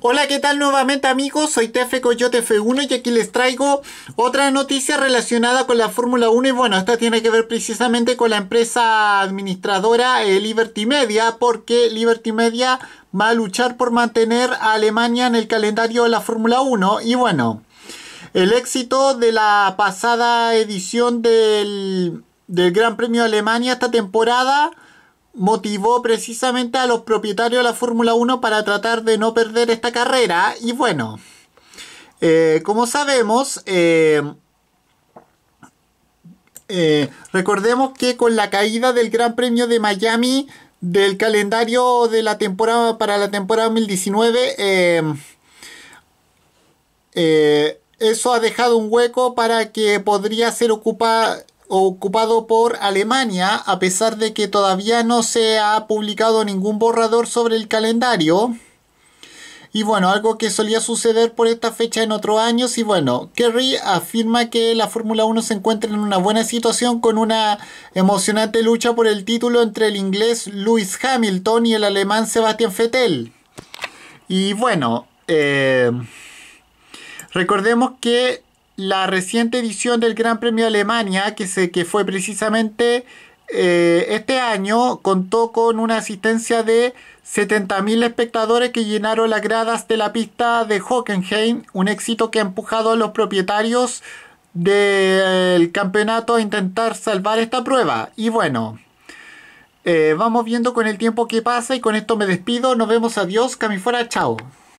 Hola, ¿qué tal nuevamente amigos? Soy TF Coyote F1 y aquí les traigo otra noticia relacionada con la Fórmula 1 y bueno, esta tiene que ver precisamente con la empresa administradora eh, Liberty Media porque Liberty Media va a luchar por mantener a Alemania en el calendario de la Fórmula 1 y bueno, el éxito de la pasada edición del, del Gran Premio de Alemania esta temporada motivó precisamente a los propietarios de la Fórmula 1 para tratar de no perder esta carrera. Y bueno, eh, como sabemos, eh, eh, recordemos que con la caída del Gran Premio de Miami del calendario de la temporada para la temporada 2019, eso ha dejado un hueco para que podría ser ocupado ocupado por Alemania, a pesar de que todavía no se ha publicado ningún borrador sobre el calendario. Y bueno, algo que solía suceder por esta fecha en otros años. Y bueno, Kerry afirma que la Fórmula 1 se encuentra en una buena situación con una emocionante lucha por el título entre el inglés Lewis Hamilton y el alemán Sebastian Vettel. Y bueno, eh, recordemos que la reciente edición del Gran Premio Alemania, que, que fue precisamente eh, este año, contó con una asistencia de 70.000 espectadores que llenaron las gradas de la pista de Hockenheim, un éxito que ha empujado a los propietarios del campeonato a intentar salvar esta prueba. Y bueno, eh, vamos viendo con el tiempo que pasa y con esto me despido. Nos vemos, adiós, fuera. chao.